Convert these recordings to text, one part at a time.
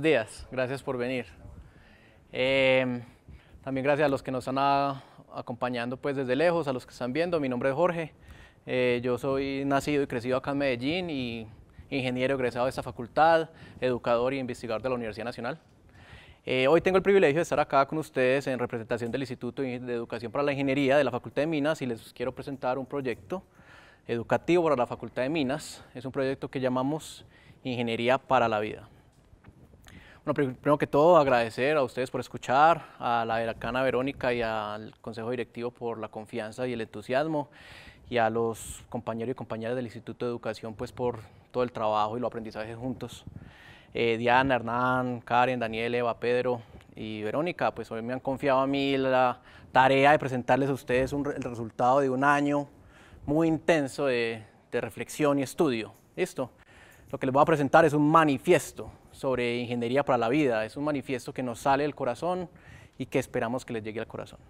buenos días, gracias por venir. Em, también gracias a los que nos están acompañando pues desde lejos, a los que están viendo. Mi nombre es Jorge, eh, yo soy nacido y crecido acá en Medellín y ingeniero egresado de esta facultad, educador y investigador de la Universidad Nacional. Eh, hoy tengo el privilegio de estar acá con ustedes en representación del Instituto de Educación para la Ingeniería de la Facultad de Minas y les quiero presentar un proyecto educativo para la Facultad de Minas. Es un proyecto que llamamos Ingeniería para la Vida. Bueno, primero que todo, agradecer a ustedes por escuchar, a la Veracana Verónica y al Consejo Directivo por la confianza y el entusiasmo, y a los compañeros y compañeras del Instituto de Educación pues, por todo el trabajo y los aprendizajes juntos. Eh, Diana, Hernán, Karen, Daniel, Eva, Pedro y Verónica, pues hoy me han confiado a mí la tarea de presentarles a ustedes un, el resultado de un año muy intenso de, de reflexión y estudio. Esto, Lo que les voy a presentar es un manifiesto sobre ingeniería para la vida. Es un manifiesto que nos sale del corazón y que esperamos que les llegue al corazón.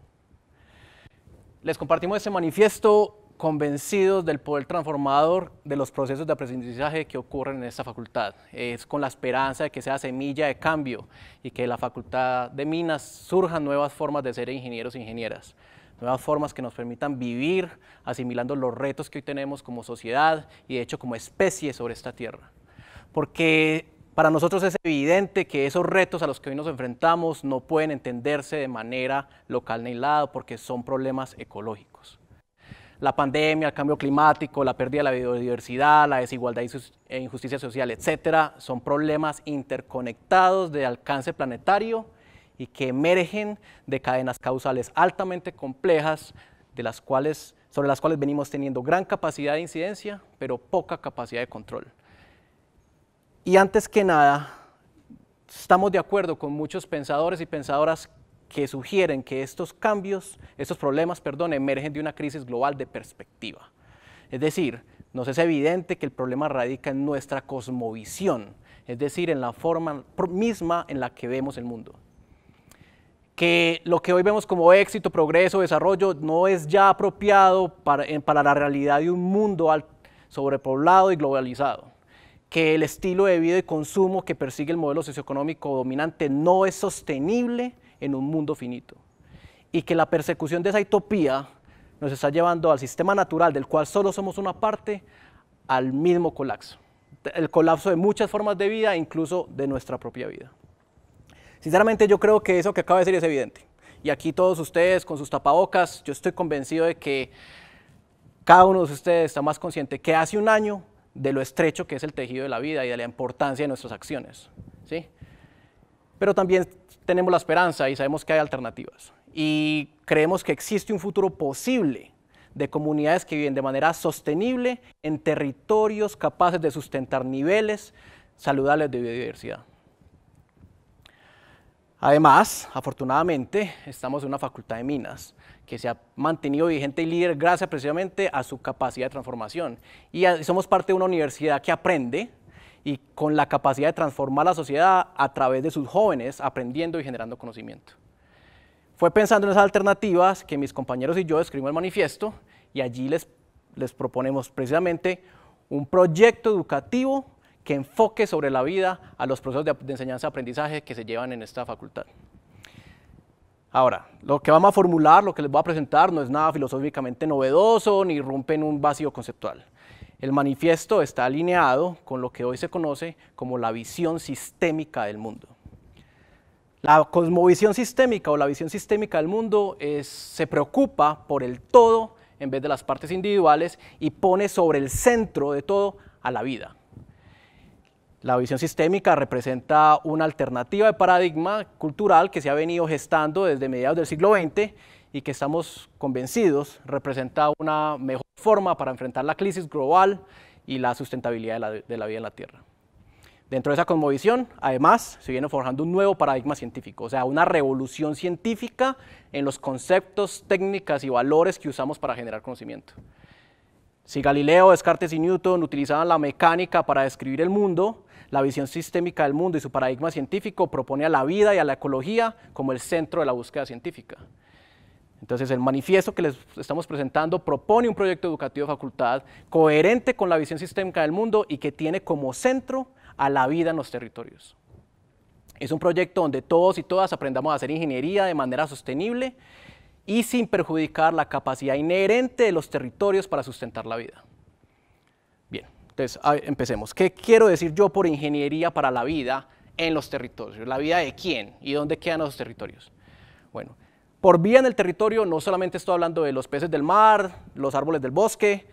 Les compartimos este manifiesto convencidos del poder transformador de los procesos de aprendizaje que ocurren en esta facultad. Es con la esperanza de que sea semilla de cambio y que la facultad de Minas surjan nuevas formas de ser ingenieros e ingenieras, nuevas formas que nos permitan vivir asimilando los retos que hoy tenemos como sociedad y de hecho como especie sobre esta tierra. Porque para nosotros es evidente que esos retos a los que hoy nos enfrentamos no pueden entenderse de manera local ni aislada porque son problemas ecológicos. La pandemia, el cambio climático, la pérdida de la biodiversidad, la desigualdad e injusticia social, etcétera, son problemas interconectados de alcance planetario y que emergen de cadenas causales altamente complejas de las cuales, sobre las cuales venimos teniendo gran capacidad de incidencia, pero poca capacidad de control. Y antes que nada, estamos de acuerdo con muchos pensadores y pensadoras que sugieren que estos cambios, estos problemas, perdón, emergen de una crisis global de perspectiva. Es decir, nos es evidente que el problema radica en nuestra cosmovisión, es decir, en la forma misma en la que vemos el mundo. Que lo que hoy vemos como éxito, progreso, desarrollo no es ya apropiado para, para la realidad de un mundo sobrepoblado y globalizado que el estilo de vida y consumo que persigue el modelo socioeconómico dominante no es sostenible en un mundo finito y que la persecución de esa utopía nos está llevando al sistema natural del cual solo somos una parte al mismo colapso, el colapso de muchas formas de vida, incluso de nuestra propia vida. Sinceramente yo creo que eso que acaba de decir es evidente. Y aquí todos ustedes con sus tapabocas, yo estoy convencido de que cada uno de ustedes está más consciente que hace un año de lo estrecho que es el tejido de la vida y de la importancia de nuestras acciones. ¿sí? Pero también tenemos la esperanza y sabemos que hay alternativas. Y creemos que existe un futuro posible de comunidades que viven de manera sostenible en territorios capaces de sustentar niveles saludables de biodiversidad. Además, afortunadamente, estamos en una facultad de minas que se ha mantenido vigente y líder gracias precisamente a su capacidad de transformación. Y somos parte de una universidad que aprende y con la capacidad de transformar la sociedad a través de sus jóvenes, aprendiendo y generando conocimiento. Fue pensando en esas alternativas que mis compañeros y yo escribimos el manifiesto y allí les, les proponemos precisamente un proyecto educativo que enfoque sobre la vida a los procesos de, de enseñanza-aprendizaje que se llevan en esta facultad. Ahora, lo que vamos a formular, lo que les voy a presentar, no es nada filosóficamente novedoso ni rompe en un vacío conceptual. El manifiesto está alineado con lo que hoy se conoce como la visión sistémica del mundo. La cosmovisión sistémica o la visión sistémica del mundo se preocupa por el todo en vez de las partes individuales y pone sobre el centro de todo a la vida. La visión sistémica representa una alternativa de paradigma cultural que se ha venido gestando desde mediados del siglo XX y que estamos convencidos representa una mejor forma para enfrentar la crisis global y la sustentabilidad de la, vida en la Tierra. Dentro de esa cosmovisión, además, se viene forjando un nuevo paradigma científico, o sea, una revolución científica en los conceptos, técnicas y valores que usamos para generar conocimiento. Si Galileo, Descartes y Newton utilizaban la mecánica para describir el mundo, la visión sistémica del mundo y su paradigma científico propone a la vida y a la ecología como el centro de la búsqueda científica. Entonces, el manifiesto que les estamos presentando propone un proyecto educativo de facultad coherente con la visión sistémica del mundo y que tiene como centro a la vida en los territorios. Es un proyecto donde todos y todas aprendamos a hacer ingeniería de manera sostenible y sin perjudicar la capacidad inherente de los territorios para sustentar la vida. Bien, entonces empecemos. ¿Qué quiero decir yo por ingeniería para la vida en los territorios? ¿La vida de quién y dónde quedan los territorios? Bueno, por vida en el territorio no solamente estoy hablando de los peces del mar, los árboles del bosque,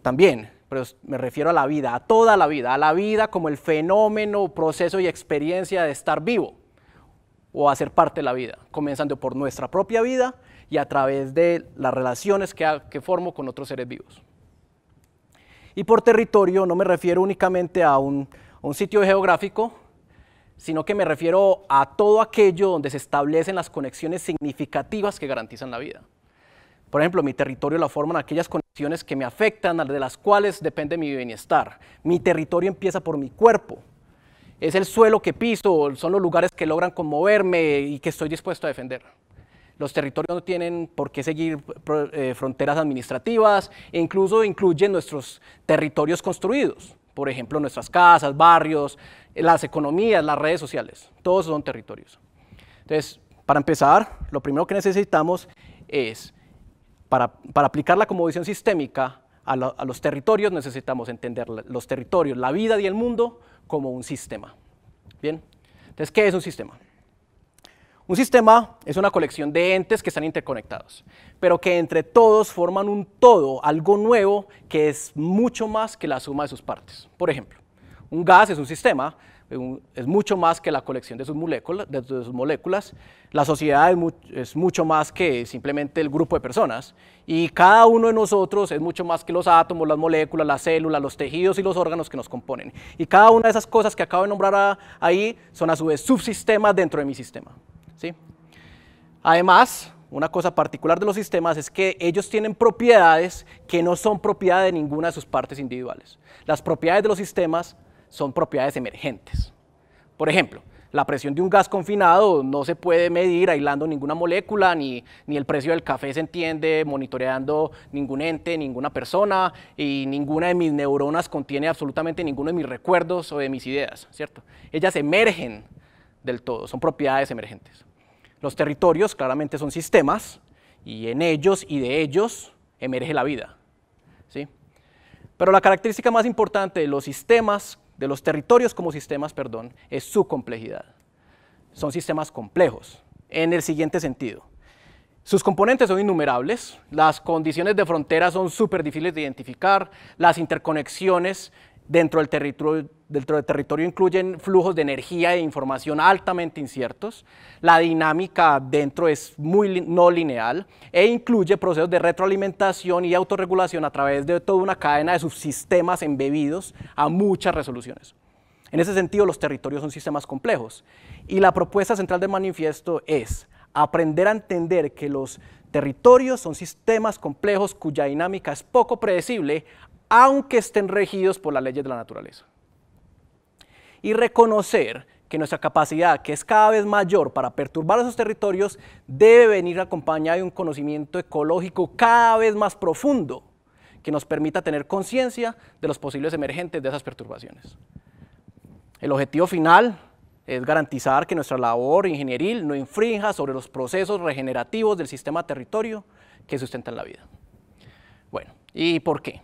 también, pero me refiero a la vida, a toda la vida, a la vida como el fenómeno, proceso y experiencia de estar vivo o hacer parte de la vida, comenzando por nuestra propia vida y a través de las relaciones que, formo con otros seres vivos. Y por territorio no me refiero únicamente a un, a un sitio geográfico, sino que me refiero a todo aquello donde se establecen las conexiones significativas que garantizan la vida. Por ejemplo, mi territorio la forman aquellas conexiones que me afectan, de las cuales depende mi bienestar. Mi territorio empieza por mi cuerpo. Es el suelo que piso, son los lugares que logran conmoverme y que estoy dispuesto a defender. Los territorios no tienen por qué seguir eh, fronteras administrativas, e incluso incluyen nuestros territorios construidos, por ejemplo, nuestras casas, barrios, las economías, las redes sociales, todos son territorios. Entonces, para empezar, lo primero que necesitamos es, para, aplicar la como sistémica a, a los territorios, necesitamos entender los territorios, la vida y el mundo como un sistema. Bien, entonces, ¿qué es un sistema? Un sistema es una colección de entes que están interconectados, pero que entre todos forman un todo, algo nuevo que es mucho más que la suma de sus partes. Por ejemplo, un gas es un sistema, es mucho más que la colección de sus moléculas. La sociedad es, mucho más que simplemente el grupo de personas. Y cada uno de nosotros es mucho más que los átomos, las moléculas, las células, los tejidos y los órganos que nos componen. Y cada una de esas cosas que acabo de nombrar ahí son a su vez subsistemas dentro de mi sistema. ¿sí? Además, una cosa particular de los sistemas es que ellos tienen propiedades que no son propiedad de ninguna de sus partes individuales. Las propiedades de los sistemas son propiedades emergentes. Por ejemplo, la presión de un gas confinado no se puede medir aislando ninguna molécula, ni, el precio del café se entiende monitoreando ningún ente, ninguna persona, y ninguna de mis neuronas contiene absolutamente ninguno de mis recuerdos o de mis ideas, ¿cierto? Ellas emergen del todo, son propiedades emergentes. Los territorios claramente son sistemas y en ellos y de ellos emerge la vida. ¿sí? Pero la característica más importante de los sistemas, de los territorios como sistemas, perdón, es su complejidad. Son sistemas complejos, en el siguiente sentido. Sus componentes son innumerables, las condiciones de frontera son súper difíciles de identificar, las interconexiones dentro del territorio dentro del territorio incluyen flujos de energía e información altamente inciertos, la dinámica dentro es muy no lineal e incluye procesos de retroalimentación y autorregulación a través de toda una cadena de subsistemas embebidos a muchas resoluciones. En ese sentido, los territorios son sistemas complejos y la propuesta central del manifiesto es aprender a entender que los territorios son sistemas complejos cuya dinámica es poco predecible, aunque estén regidos por las leyes de la naturaleza y reconocer que nuestra capacidad, que es cada vez mayor para perturbar esos territorios, debe venir acompañada de un conocimiento ecológico cada vez más profundo que nos permita tener conciencia de los posibles emergentes de esas perturbaciones. El objetivo final es garantizar que nuestra labor ingenieril no infrinja sobre los procesos regenerativos del sistema territorio que sustentan la vida. Bueno, ¿y por qué?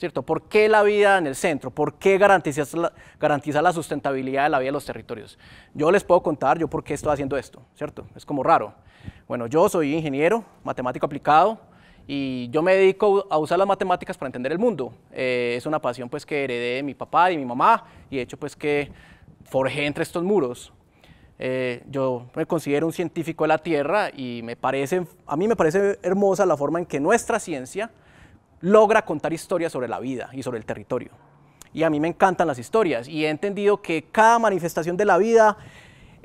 ¿Cierto? ¿Por qué la vida en el centro? ¿Por qué garantiza la, garantizar la sustentabilidad de la vida de los territorios? Yo les puedo contar yo por qué estoy haciendo esto, ¿cierto? Es como raro. Bueno, yo soy ingeniero, matemático aplicado, y yo me dedico a usar las matemáticas para entender el mundo. Eh, es una pasión pues que heredé de mi papá y mi mamá, y de hecho pues que forjé entre estos muros. Eh, yo me considero un científico de la Tierra y me parece, a mí me parece hermosa la forma en que nuestra ciencia logra contar historias sobre la vida y sobre el territorio. Y a mí me encantan las historias y he entendido que cada manifestación de la vida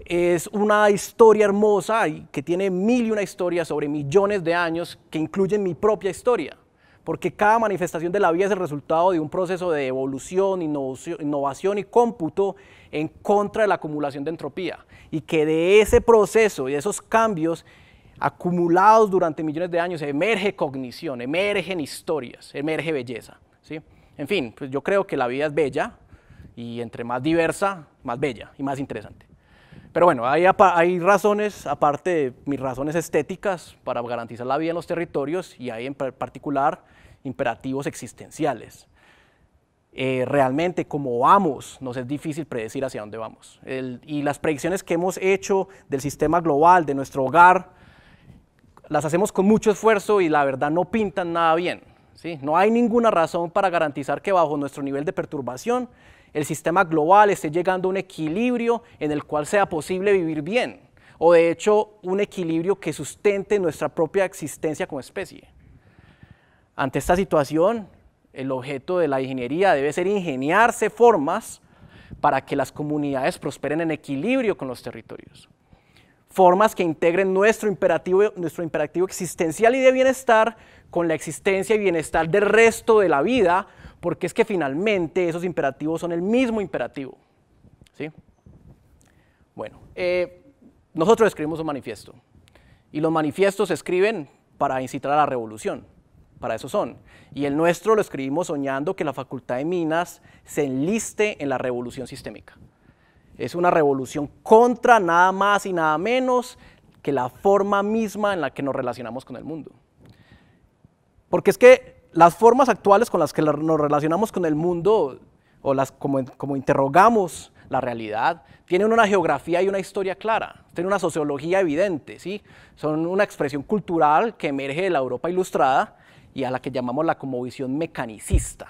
es una historia hermosa y que tiene mil y una historias sobre millones de años que incluyen mi propia historia, porque cada manifestación de la vida es el resultado de un proceso de evolución, innovación y cómputo en contra de la acumulación de entropía, y que de ese proceso y de esos cambios acumulados durante millones de años, emerge cognición, emergen historias, emerge belleza. ¿sí? En fin, pues yo creo que la vida es bella y entre más diversa, más bella y más interesante. Pero bueno, hay, razones, aparte de mis razones estéticas, para garantizar la vida en los territorios y hay en particular imperativos existenciales. Eh, realmente como vamos, nos es difícil predecir hacia dónde vamos. y las predicciones que hemos hecho del sistema global, de nuestro hogar, las hacemos con mucho esfuerzo y la verdad no pintan nada bien. ¿sí? No hay ninguna razón para garantizar que bajo nuestro nivel de perturbación el sistema global esté llegando a un equilibrio en el cual sea posible vivir bien, o de hecho un equilibrio que sustente nuestra propia existencia como especie. Ante esta situación, el objeto de la ingeniería debe ser ingeniarse formas para que las comunidades prosperen en equilibrio con los territorios formas que integren nuestro imperativo, nuestro imperativo existencial y de bienestar con la existencia y bienestar del resto de la vida, porque es que finalmente esos imperativos son el mismo imperativo. ¿sí? Bueno, eh, nosotros escribimos un manifiesto y los manifiestos se escriben para incitar a la revolución, para eso son. Y el nuestro lo escribimos soñando que la Facultad de Minas se enliste en la revolución sistémica. Es una revolución contra nada más y nada menos que la forma misma en la que nos relacionamos con el mundo. Porque es que las formas actuales con las que nos relacionamos con el mundo, o las como, interrogamos la realidad, tienen una geografía y una historia clara, tienen una sociología evidente, ¿sí? son una expresión cultural que emerge de la Europa ilustrada y a la que llamamos la como visión mecanicista.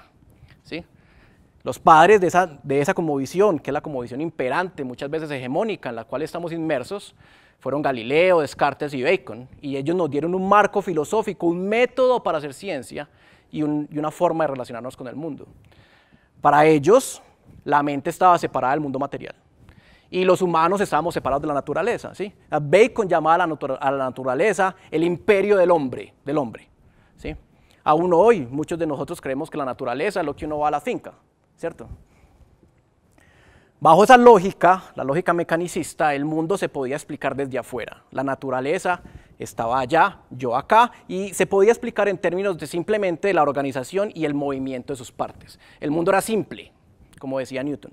Los padres de esa, de esa que es la visión imperante, muchas veces hegemónica, en la cual estamos inmersos, fueron Galileo, Descartes y Bacon, y ellos nos dieron un marco filosófico, un método para hacer ciencia y, una forma de relacionarnos con el mundo. Para ellos, la mente estaba separada del mundo material y los humanos estábamos separados de la naturaleza. Bacon llamaba a la, naturaleza el imperio del hombre, del hombre. Aún hoy, muchos de nosotros creemos que la naturaleza es lo que uno va a la finca, ¿cierto? Bajo esa lógica, la lógica mecanicista, el mundo se podía explicar desde afuera. La naturaleza estaba allá, yo acá, y se podía explicar en términos de simplemente la organización y el movimiento de sus partes. El mundo era simple, como decía Newton.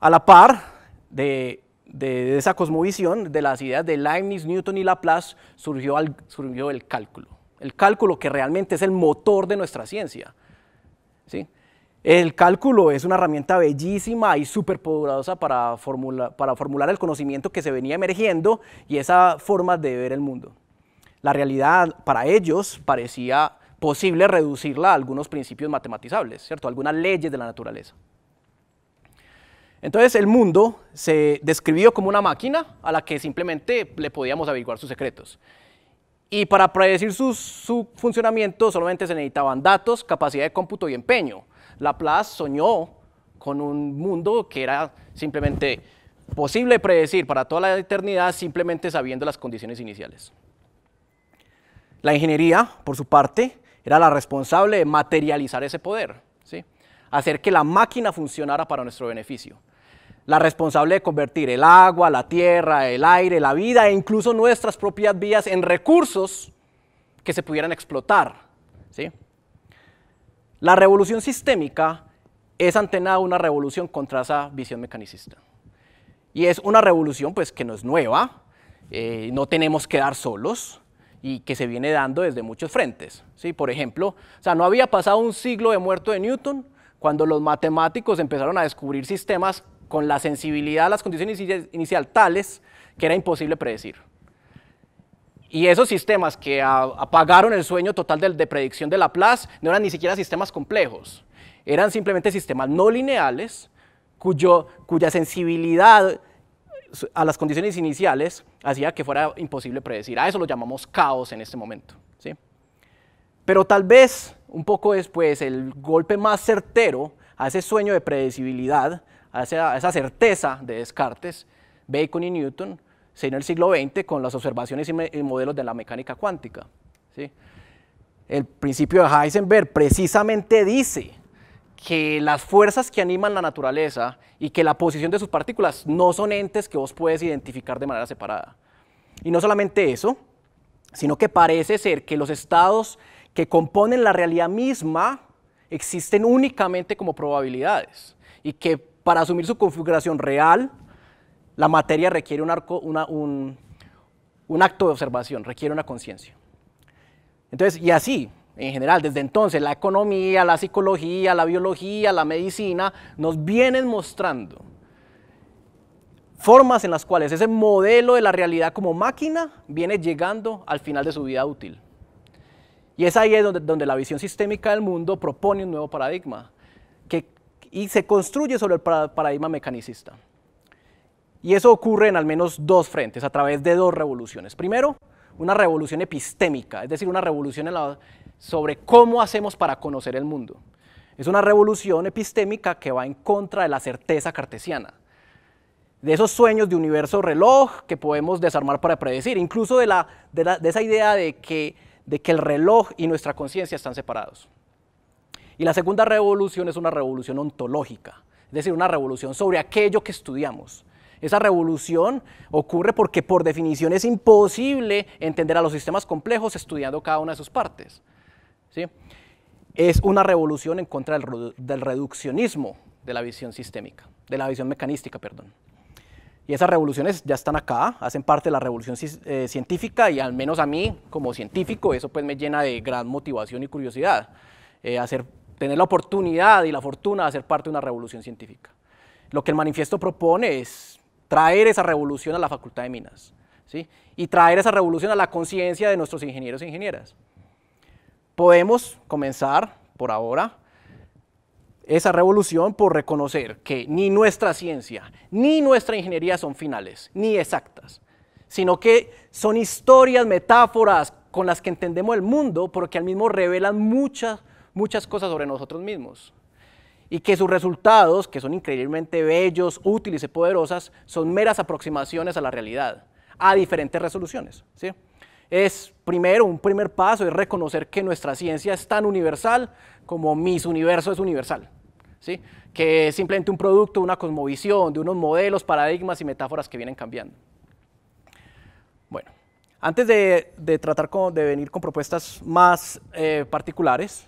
A la par de, esa cosmovisión, de las ideas de Leibniz, Newton y Laplace, surgió el cálculo. El cálculo que realmente es el motor de nuestra ciencia. El cálculo es una herramienta bellísima y súper poderosa para, para formular el conocimiento que se venía emergiendo y esa forma de ver el mundo. La realidad para ellos parecía posible reducirla a algunos principios matematizables, ¿cierto? Algunas leyes de la naturaleza. Entonces el mundo se describió como una máquina a la que simplemente le podíamos averiguar sus secretos. Y para predecir su, funcionamiento solamente se necesitaban datos, capacidad de cómputo y empeño. Laplace soñó con un mundo que era simplemente posible predecir para toda la eternidad simplemente sabiendo las condiciones iniciales. La ingeniería, por su parte, era la responsable de materializar ese poder, ¿sí? hacer que la máquina funcionara para nuestro beneficio la responsable de convertir el agua, la tierra, el aire, la vida e incluso nuestras propias vías en recursos que se pudieran explotar. ¿sí? La revolución sistémica es antenada a una revolución contra esa visión mecanicista. Y es una revolución pues, que no es nueva, eh, no tenemos que dar solos y que se viene dando desde muchos frentes. ¿sí? Por ejemplo, o sea, no había pasado un siglo de muerto de Newton cuando los matemáticos empezaron a descubrir sistemas con la sensibilidad a las condiciones iniciales tales que era imposible predecir. Y esos sistemas que apagaron el sueño total de, predicción de Laplace no eran ni siquiera sistemas complejos, eran simplemente sistemas no lineales cuya sensibilidad a las condiciones iniciales hacía que fuera imposible predecir. A eso lo llamamos caos en este momento. ¿sí? Pero tal vez un poco después el golpe más certero a ese sueño de predecibilidad a esa, certeza de Descartes, Bacon y Newton, se en el siglo XX con las observaciones y, modelos de la mecánica cuántica. El principio de Heisenberg precisamente dice que las fuerzas que animan la naturaleza y que la posición de sus partículas no son entes que vos puedes identificar de manera separada. Y no solamente eso, sino que parece ser que los estados que componen la realidad misma existen únicamente como probabilidades y que para asumir su configuración real, la materia requiere un, arco, un, acto de observación, requiere una conciencia. Entonces, y así, en general, desde entonces, la economía, la psicología, la biología, la medicina, nos vienen mostrando formas en las cuales ese modelo de la realidad como máquina viene llegando al final de su vida útil. Y es ahí donde, donde la visión sistémica del mundo propone un nuevo paradigma, que y se construye sobre el paradigma mecanicista. Y eso ocurre en al menos dos frentes, a través de dos revoluciones. Primero, una revolución epistémica, es decir, una revolución sobre cómo hacemos para conocer el mundo. Es una revolución epistémica que va en contra de la certeza cartesiana, de esos sueños de universo reloj que podemos desarmar para predecir, incluso de, esa idea de que el reloj y nuestra conciencia están separados. Y la segunda revolución es una revolución ontológica, es decir, una revolución sobre aquello que estudiamos. Esa revolución ocurre porque por definición es imposible entender a los sistemas complejos estudiando cada una de sus partes. ¿sí? Es una revolución en contra del, reduccionismo de la visión sistémica, de la visión mecanística, perdón. Y esas revoluciones ya están acá, hacen parte de la revolución eh, científica y al menos a mí como científico eso pues me llena de gran motivación y curiosidad. Eh, hacer tener la oportunidad y la fortuna de ser parte de una revolución científica. Lo que el manifiesto propone es traer esa revolución a la Facultad de Minas ¿sí? y traer esa revolución a la conciencia de nuestros ingenieros e ingenieras. Podemos comenzar por ahora esa revolución por reconocer que ni nuestra ciencia ni nuestra ingeniería son finales ni exactas, sino que son historias, metáforas con las que entendemos el mundo, porque al mismo revelan muchas muchas cosas sobre nosotros mismos y que sus resultados, que son increíblemente bellos, útiles y poderosas, son meras aproximaciones a la realidad, a diferentes resoluciones. ¿sí? Es primero, un primer paso es reconocer que nuestra ciencia es tan universal como mis universo es universal. ¿sí? que es simplemente un producto de una cosmovisión, de unos modelos, paradigmas y metáforas que vienen cambiando. Bueno, antes de, tratar de venir con propuestas más eh, particulares,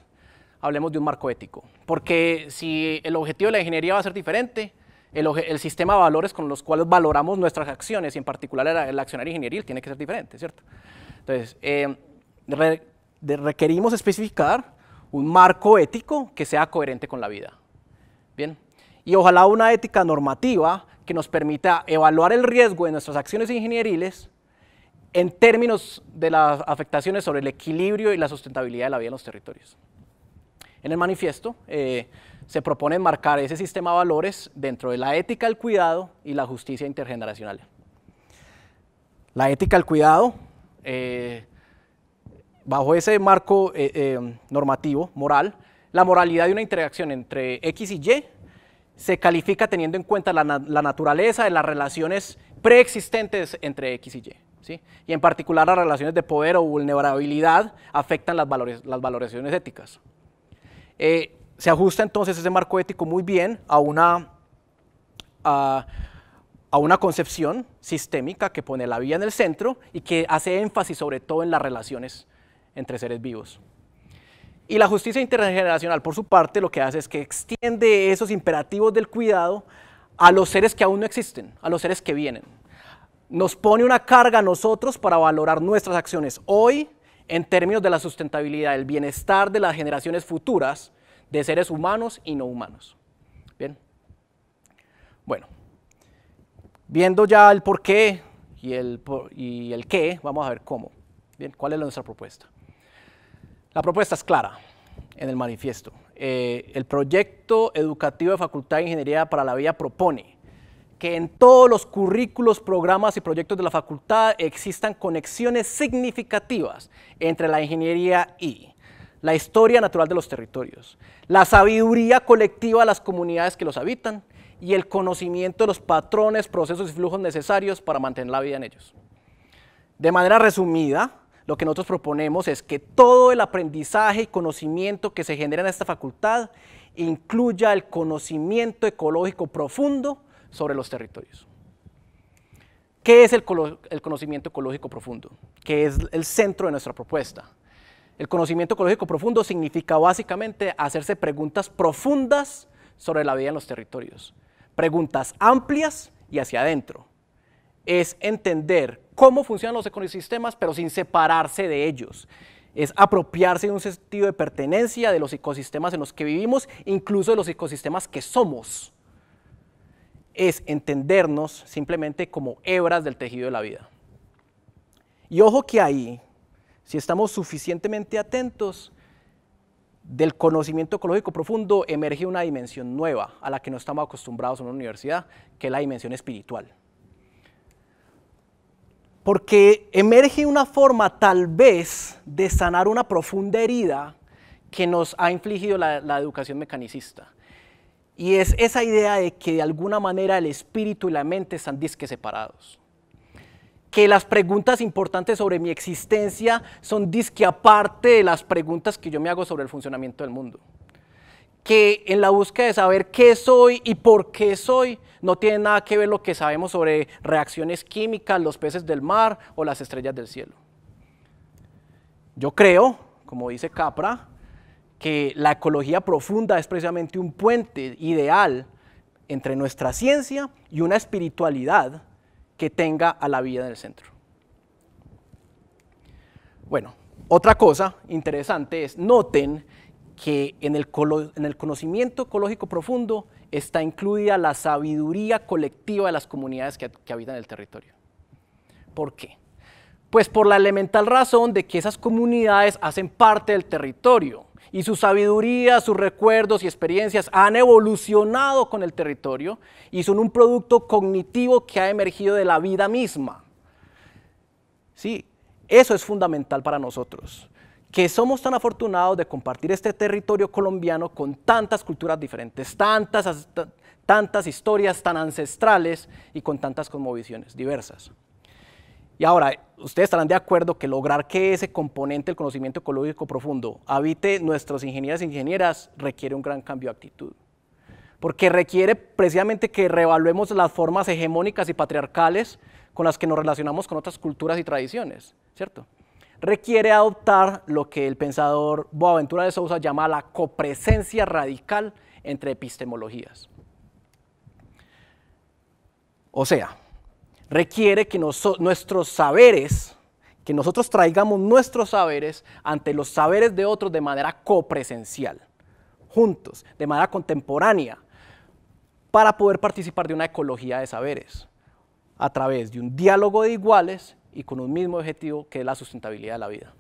hablemos de un marco ético. Porque si el objetivo de la ingeniería va a ser diferente, el, sistema de valores con los cuales valoramos nuestras acciones, y en particular el, el accionario ingenieril, tiene que ser diferente, ¿cierto? Entonces, eh, requerimos especificar un marco ético que sea coherente con la vida. Bien. Y ojalá una ética normativa que nos permita evaluar el riesgo de nuestras acciones ingenieriles en términos de las afectaciones sobre el equilibrio y la sustentabilidad de la vida en los territorios. En el manifiesto eh, se propone marcar ese sistema de valores dentro de la ética del cuidado y la justicia intergeneracional. La ética del cuidado, eh, bajo ese marco eh, normativo, moral, la moralidad de una interacción entre X y Y se califica teniendo en cuenta la, la naturaleza de las relaciones preexistentes entre X y Y. ¿sí? Y en particular las relaciones de poder o vulnerabilidad afectan las, valores, las valoraciones éticas. Eh, se ajusta entonces ese marco ético muy bien a una, a, a una concepción sistémica que pone la vida en el centro y que hace énfasis sobre todo en las relaciones entre seres vivos. Y la justicia intergeneracional, por su parte, lo que hace es que extiende esos imperativos del cuidado a los seres que aún no existen, a los seres que vienen. Nos pone una carga a nosotros para valorar nuestras acciones hoy, en términos de la sustentabilidad, el bienestar de las generaciones futuras de seres humanos y no humanos. Bien. Bueno, viendo ya el por qué y el, y el qué, vamos a ver cómo. Bien, ¿cuál es nuestra propuesta? La propuesta es clara en el manifiesto. Eh, el proyecto educativo de Facultad de Ingeniería para la Vida propone que en todos los currículos, programas y proyectos de la facultad existan conexiones significativas entre la ingeniería y la historia natural de los territorios, la sabiduría colectiva de las comunidades que los habitan y el conocimiento de los patrones, procesos y flujos necesarios para mantener la vida en ellos. De manera resumida, lo que nosotros proponemos es que todo el aprendizaje y conocimiento que se genera en esta facultad incluya el conocimiento ecológico profundo sobre los territorios. ¿Qué es el, conocimiento ecológico profundo? Que es el centro de nuestra propuesta. El conocimiento ecológico profundo significa básicamente hacerse preguntas profundas sobre la vida en los territorios. Preguntas amplias y hacia adentro. Es entender cómo funcionan los ecosistemas, pero sin separarse de ellos. Es apropiarse de un sentido de pertenencia de los ecosistemas en los que vivimos, incluso de los ecosistemas que somos es entendernos simplemente como hebras del tejido de la vida. Y ojo que ahí, si estamos suficientemente atentos, del conocimiento ecológico profundo emerge una dimensión nueva a la que no estamos acostumbrados en una universidad, que es la dimensión espiritual. Porque emerge una forma tal vez de sanar una profunda herida que nos ha infligido la, la educación mecanicista. Y es esa idea de que de alguna manera el espíritu y la mente están disque separados. Que las preguntas importantes sobre mi existencia son disque aparte de las preguntas que yo me hago sobre el funcionamiento del mundo. Que en la búsqueda de saber qué soy y por qué soy, no tiene nada que ver lo que sabemos sobre reacciones químicas, los peces del mar o las estrellas del cielo. Yo creo, como dice Capra, que la ecología profunda es precisamente un puente ideal entre nuestra ciencia y una espiritualidad que tenga a la vida en el centro. Bueno, otra cosa interesante es, noten que en el, conocimiento ecológico profundo está incluida la sabiduría colectiva de las comunidades que, que habitan el territorio. ¿Por qué? Pues por la elemental razón de que esas comunidades hacen parte del territorio y su sabiduría, sus recuerdos y experiencias han evolucionado con el territorio y son un producto cognitivo que ha emergido de la vida misma. Sí, eso es fundamental para nosotros, que somos tan afortunados de compartir este territorio colombiano con tantas culturas diferentes, tantas, historias tan ancestrales y con tantas cosmovisiones diversas. Y ahora, ustedes estarán de acuerdo que lograr que ese componente del conocimiento ecológico profundo habite nuestros ingenieros e ingenieras requiere un gran cambio de actitud. Porque requiere precisamente que reevaluemos las formas hegemónicas y patriarcales con las que nos relacionamos con otras culturas y tradiciones, ¿cierto? Requiere adoptar lo que el pensador Boaventura de Sousa llama la copresencia radical entre epistemologías. O sea, requiere que nuestros saberes, que nosotros traigamos nuestros saberes ante los saberes de otros de manera copresencial, juntos, de manera contemporánea, para poder participar de una ecología de saberes, a través de un diálogo de iguales y con un mismo objetivo que es la sustentabilidad de la vida.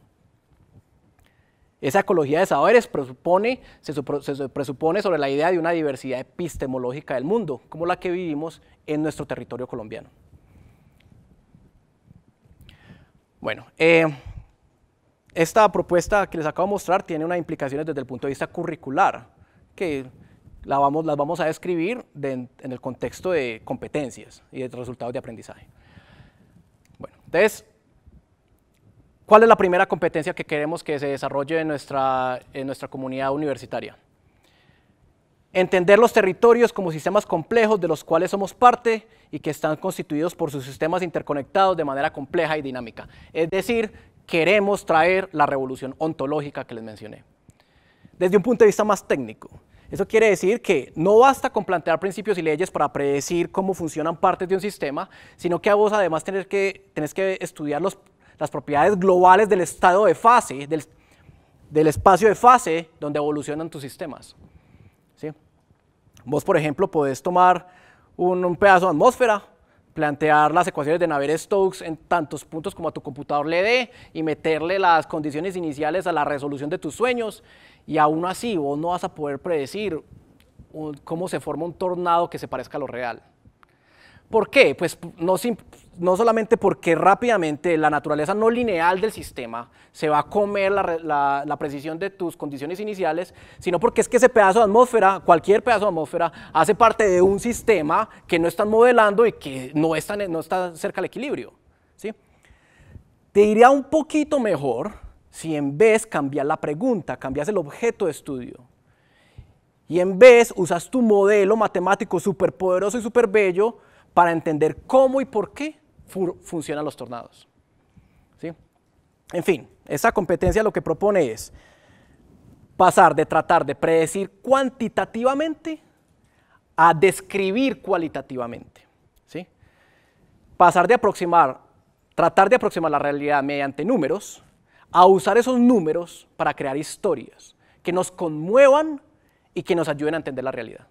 Esa ecología de saberes se, presupone sobre la idea de una diversidad epistemológica del mundo, como la que vivimos en nuestro territorio colombiano. Bueno, eh, esta propuesta que les acabo de mostrar tiene unas implicaciones desde el punto de vista curricular, que la vamos, las vamos a describir en el contexto de competencias y de resultados de aprendizaje. Bueno, entonces, ¿cuál es la primera competencia que queremos que se desarrolle en nuestra, en nuestra comunidad universitaria? Entender los territorios como sistemas complejos de los cuales somos parte y que están constituidos por sus sistemas interconectados de manera compleja y dinámica. Es decir, queremos traer la revolución ontológica que les mencioné. Desde un punto de vista más técnico, eso quiere decir que no basta con plantear principios y leyes para predecir cómo funcionan partes de un sistema, sino que a vos además que, tenés que estudiar las propiedades globales del estado de fase, del espacio de fase donde evolucionan tus sistemas. Vos, por ejemplo, podés tomar un, pedazo de atmósfera, plantear las ecuaciones de Navier-Stokes en tantos puntos como a tu computador le dé y meterle las condiciones iniciales a la resolución de tus sueños y aún así vos no vas a poder predecir cómo se forma un tornado que se parezca a lo real. ¿Por qué? Pues no, no solamente porque rápidamente la naturaleza no lineal del sistema se va a comer la, precisión de tus condiciones iniciales, sino porque es que ese pedazo de atmósfera, cualquier pedazo de atmósfera, hace parte de un sistema que no están modelando y que no está, no está cerca del equilibrio. ¿sí? Te iría un poquito mejor si en vez cambias la pregunta, cambias el objeto de estudio. Y en vez usas tu modelo matemático súper poderoso y súper bello para entender cómo y por qué funcionan los tornados. ¿Sí? En fin, esa competencia lo que propone es pasar de tratar de predecir cuantitativamente a describir cualitativamente. ¿sí? Pasar de aproximar, tratar de aproximar la realidad mediante números, a usar esos números para crear historias que nos conmuevan y que nos ayuden a entender la realidad.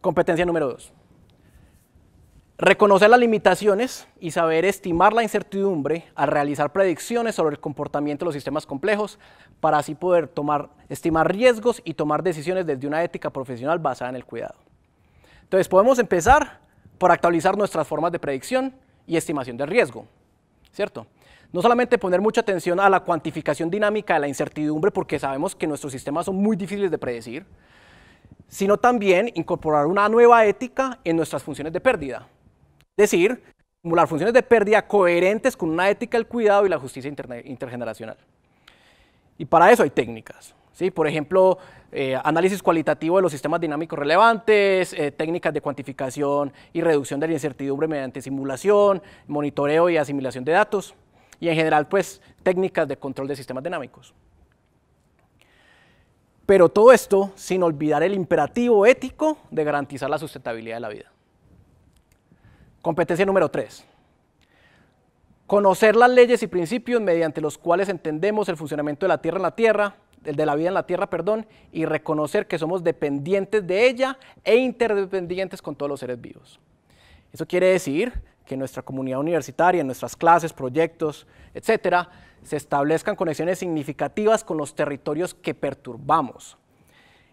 Competencia número dos. Reconocer las limitaciones y saber estimar la incertidumbre al realizar predicciones sobre el comportamiento de los sistemas complejos para así poder tomar, estimar riesgos y tomar decisiones desde una ética profesional basada en el cuidado. Entonces podemos empezar por actualizar nuestras formas de predicción y estimación de riesgo, ¿cierto? No solamente poner mucha atención a la cuantificación dinámica de la incertidumbre porque sabemos que nuestros sistemas son muy difíciles de predecir, sino también incorporar una nueva ética en nuestras funciones de pérdida. Es decir, simular funciones de pérdida coherentes con una ética del cuidado y la justicia intergeneracional. Y para eso hay técnicas. ¿sí? Por ejemplo, eh, análisis cualitativo de los sistemas dinámicos relevantes, eh, técnicas de cuantificación y reducción de la incertidumbre mediante simulación, monitoreo y asimilación de datos, y en general, pues, técnicas de control de sistemas dinámicos. Pero todo esto sin olvidar el imperativo ético de garantizar la sustentabilidad de la vida. Competencia número 3. Conocer las leyes y principios mediante los cuales entendemos el funcionamiento de la tierra en la tierra, de la vida en la tierra, perdón, y reconocer que somos dependientes de ella e interdependientes con todos los seres vivos. Eso quiere decir que nuestra comunidad universitaria, en nuestras clases, proyectos, etcétera, se establezcan conexiones significativas con los territorios que perturbamos.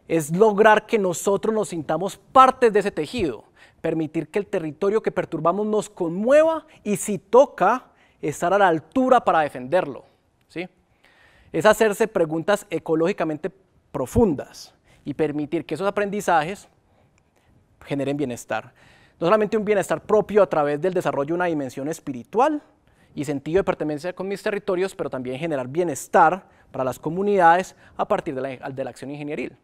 Es lograr que nosotros nos sintamos parte de ese tejido, permitir que el territorio que perturbamos nos conmueva y si toca, estar a la altura para defenderlo. ¿sí? Es hacerse preguntas ecológicamente profundas y permitir que esos aprendizajes generen bienestar. No solamente un bienestar propio a través del desarrollo de una dimensión espiritual, y sentido de pertenencia con mis territorios, pero también generar bienestar para las comunidades a partir de la, de la acción ingenieril.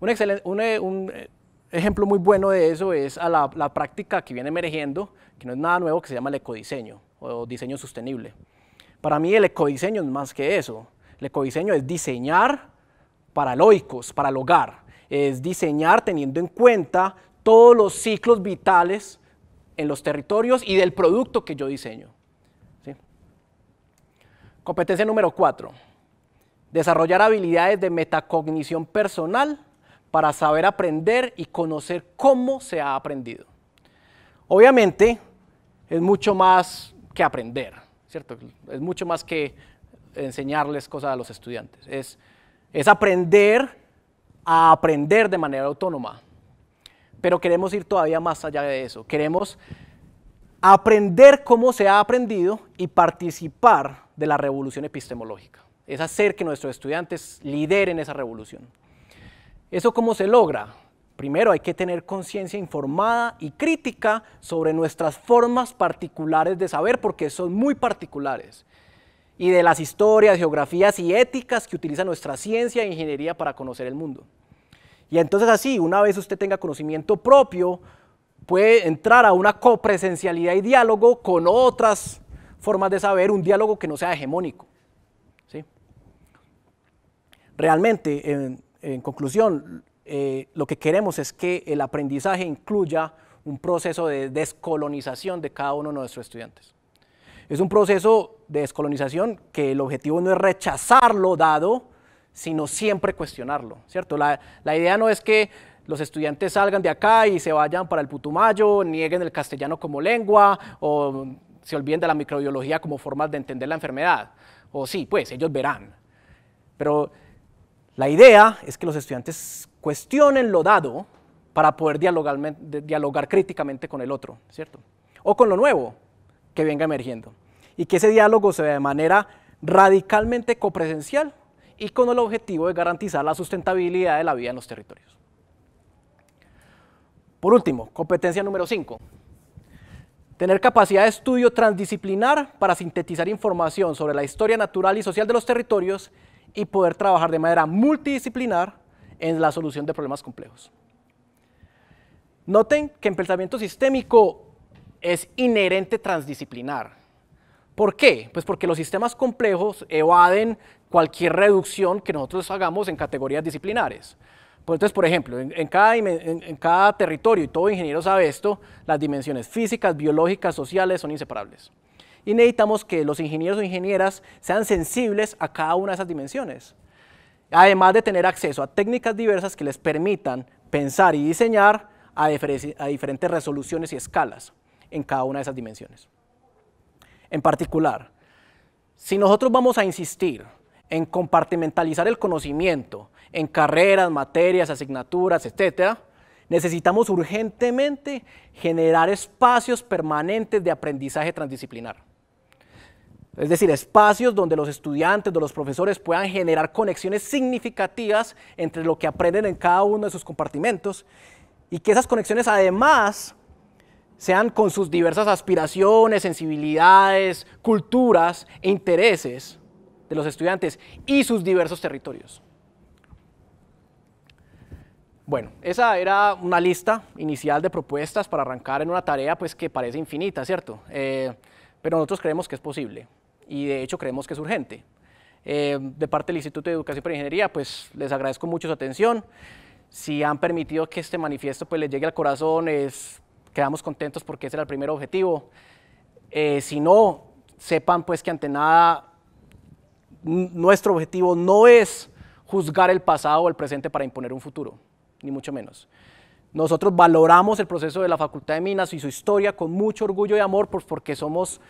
Un, eh, eh, ejemplo muy bueno de eso es a la, práctica que viene emergiendo, que no es nada nuevo, que se llama el ecodiseño o diseño sostenible. Para mí el ecodiseño es más que eso. El ecodiseño es diseñar para loicos, para el hogar. Es diseñar teniendo en cuenta todos los ciclos vitales en los territorios y del producto que yo diseño. Competencia número cuatro, Desarrollar habilidades de metacognición personal para saber aprender y conocer cómo se ha aprendido. Obviamente, es mucho más que aprender, ¿cierto? Es mucho más que enseñarles cosas a los estudiantes. es aprender a aprender de manera autónoma. Pero queremos ir todavía más allá de eso. Queremos aprender cómo se ha aprendido y participar de la revolución epistemológica. Es hacer que nuestros estudiantes lideren esa revolución. ¿Eso cómo se logra? Primero hay que tener conciencia informada y crítica sobre nuestras formas particulares de saber, porque son muy particulares, y de las historias, geografías y éticas que utiliza nuestra ciencia e ingeniería para conocer el mundo. Y entonces así, una vez usted tenga conocimiento propio, puede entrar a una copresencialidad y diálogo con otras formas de saber, un diálogo que no sea hegemónico. ¿sí? Realmente, en, conclusión, eh, lo que queremos es que el aprendizaje incluya un proceso de descolonización de cada uno de nuestros estudiantes. Es un proceso de descolonización que el objetivo no es rechazarlo dado, sino siempre cuestionarlo, ¿cierto? La, la, idea no es que los estudiantes salgan de acá y se vayan para el Putumayo, nieguen el castellano como lengua o se olviden de la microbiología como formas de entender la enfermedad. O sí, pues ellos verán. Pero la idea es que los estudiantes cuestionen lo dado para poder dialogar, dialogar críticamente con el otro, ¿cierto? O con lo nuevo que venga emergiendo. Y que ese diálogo se vea de manera radicalmente copresencial y con el objetivo de garantizar la sustentabilidad de la vida en los territorios. Por último, competencia número 5, Tener capacidad de estudio transdisciplinar para sintetizar información sobre la historia natural y social de los territorios y poder trabajar de manera multidisciplinar en la solución de problemas complejos. Noten que en pensamiento sistémico es inherente transdisciplinar. ¿Por qué? Pues porque los sistemas complejos evaden cualquier reducción que nosotros hagamos en categorías disciplinares entonces, por ejemplo, en, cada, territorio, y todo ingeniero sabe esto, las dimensiones físicas, biológicas, sociales son inseparables. Y necesitamos que los ingenieros o ingenieras sean sensibles a cada una de esas dimensiones. Además de tener acceso a técnicas diversas que les permitan pensar y diseñar a diferentes resoluciones y escalas en cada una de esas dimensiones. En particular, si nosotros vamos a insistir en compartimentalizar el conocimiento en carreras, materias, asignaturas, etcétera, necesitamos urgentemente generar espacios permanentes de aprendizaje transdisciplinar. Es decir, espacios donde los estudiantes, o los profesores puedan generar conexiones significativas entre lo que aprenden en cada uno de sus compartimentos y que esas conexiones además sean con sus diversas aspiraciones, sensibilidades, culturas e intereses, de los estudiantes y sus diversos territorios. Bueno, esa era una lista inicial de propuestas para arrancar en una tarea pues, que parece infinita, ¿cierto? Eh, pero nosotros creemos que es posible y de hecho creemos que es urgente. Eh, de parte del Instituto de Educación para Ingeniería, pues les agradezco mucho su atención. Si han permitido que este manifiesto pues, les llegue al corazón, es, quedamos contentos porque ese era el primer objetivo. Eh, si no, sepan pues que ante nada nuestro objetivo no es juzgar el pasado o el presente para imponer un futuro, ni mucho menos. Nosotros valoramos el proceso de la Facultad de Minas y su historia con mucho orgullo y amor porque somos,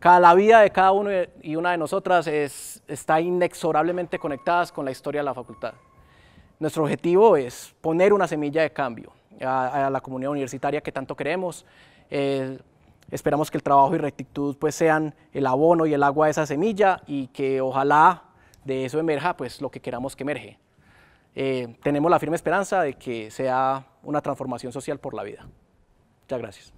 cada, la vida de cada uno y una de nosotras está inexorablemente conectadas con la historia de la facultad. Nuestro objetivo es poner una semilla de cambio a, la comunidad universitaria que tanto queremos. Eh, Esperamos que el trabajo y rectitud pues sean el abono y el agua de esa semilla y que ojalá de eso emerja pues lo que queramos que emerge. Eh, tenemos la firme esperanza de que sea una transformación social por la vida. Muchas gracias.